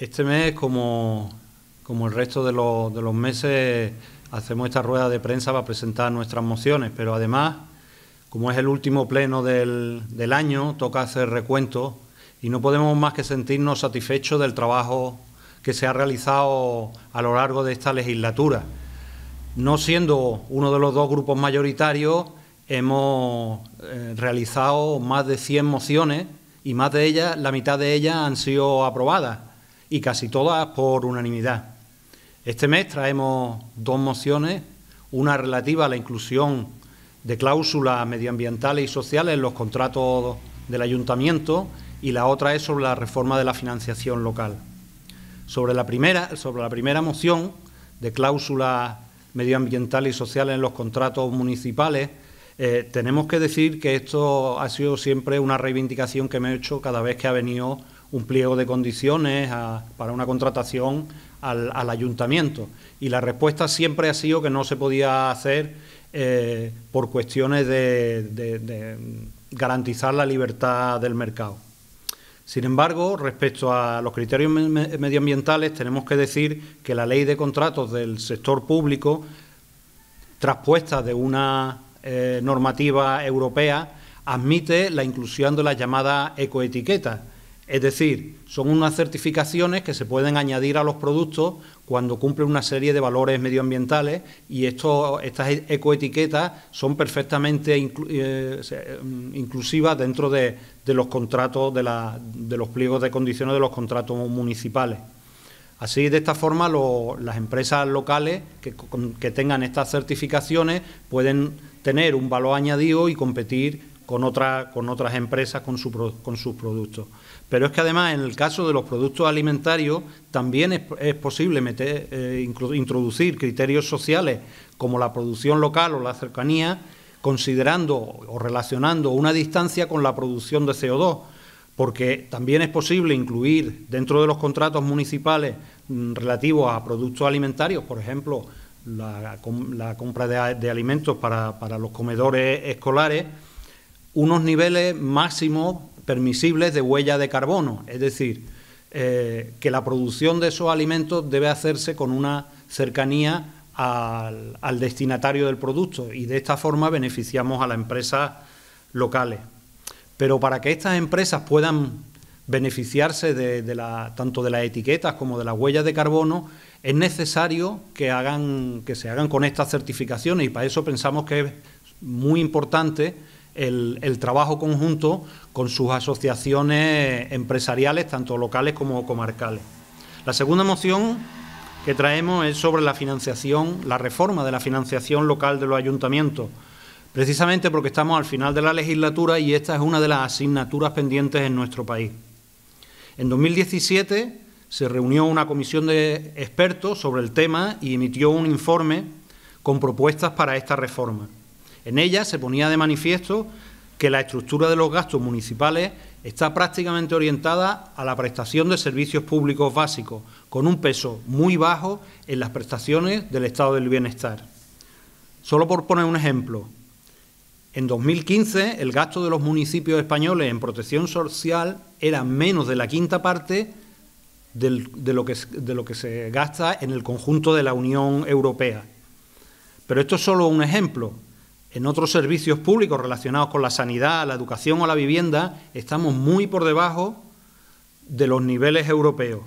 Este mes, como, el resto de los, meses, hacemos esta rueda de prensa para presentar nuestras mociones, pero además, como es el último pleno del, año, toca hacer recuento y no podemos más que sentirnos satisfechos del trabajo que se ha realizado a lo largo de esta legislatura. No siendo uno de los dos grupos mayoritarios, hemos eh, realizado más de 100 mociones y más de ellas, la mitad de ellas han sido aprobadas y casi todas por unanimidad. Este mes traemos dos mociones, una relativa a la inclusión de cláusulas medioambientales y sociales en los contratos del ayuntamiento y la otra es sobre la reforma de la financiación local. Sobre la primera, sobre la primera moción de cláusulas medioambientales y sociales en los contratos municipales, eh, tenemos que decir que esto ha sido siempre una reivindicación que me he hecho cada vez que ha venido un pliego de condiciones para una contratación al, ayuntamiento. Y la respuesta siempre ha sido que no se podía hacer eh, por cuestiones de, garantizar la libertad del mercado. Sin embargo, respecto a los criterios medioambientales, tenemos que decir que la ley de contratos del sector público, traspuesta de una eh, normativa europea, admite la inclusión de la llamada ecoetiqueta, es decir, son unas certificaciones que se pueden añadir a los productos cuando cumplen una serie de valores medioambientales y estas ecoetiquetas son perfectamente eh, mm, inclusivas dentro de, los contratos, de, los pliegos de condiciones de los contratos municipales. Así, de esta forma, las empresas locales que, tengan estas certificaciones pueden tener un valor añadido y competir con, con otras empresas con, sus productos. Pero es que además en el caso de los productos alimentarios también es, posible meter, eh, introducir criterios sociales como la producción local o la cercanía, considerando o relacionando una distancia con la producción de CO2 porque también es posible incluir dentro de los contratos municipales mm, relativos a productos alimentarios, por ejemplo, la, compra de, alimentos para, los comedores escolares, unos niveles máximos permisibles de huella de carbono, es decir, eh, que la producción de esos alimentos debe hacerse con una cercanía al, destinatario del producto y de esta forma beneficiamos a las empresas locales. Pero para que estas empresas puedan beneficiarse de, tanto de las etiquetas como de las huellas de carbono, es necesario que, hagan, que se hagan con estas certificaciones y para eso pensamos que es muy importante el, trabajo conjunto con sus asociaciones empresariales, tanto locales como comarcales. La segunda moción que traemos es sobre la financiación, la reforma de la financiación local de los ayuntamientos, precisamente porque estamos al final de la legislatura y esta es una de las asignaturas pendientes en nuestro país. En 2017 se reunió una comisión de expertos sobre el tema y emitió un informe con propuestas para esta reforma. En ella se ponía de manifiesto que la estructura de los gastos municipales está prácticamente orientada a la prestación de servicios públicos básicos, con un peso muy bajo en las prestaciones del estado del bienestar. Solo por poner un ejemplo, en 2015 el gasto de los municipios españoles en protección social era menos de la quinta parte de, lo que, de lo que se gasta en el conjunto de la Unión Europea. Pero esto es solo un ejemplo. En otros servicios públicos relacionados con la sanidad, la educación o la vivienda, estamos muy por debajo de los niveles europeos,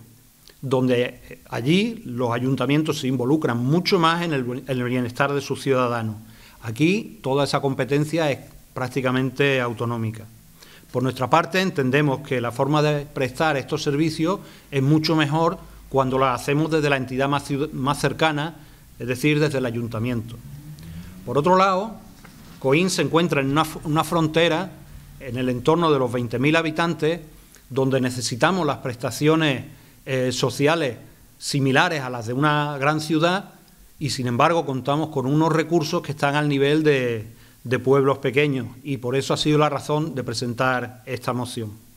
donde eh, allí los ayuntamientos se involucran mucho más en el, bienestar de sus ciudadanos. Aquí toda esa competencia es prácticamente autonómica. Por nuestra parte, entendemos que la forma de prestar estos servicios es mucho mejor cuando la hacemos desde la entidad más cercana, es decir, desde el ayuntamiento. Por otro lado, Coín se encuentra en una, frontera, en el entorno de los 20.000 habitantes, donde necesitamos las prestaciones eh, sociales similares a las de una gran ciudad y sin embargo contamos con unos recursos que están al nivel de pueblos pequeños y por eso ha sido la razón de presentar esta moción.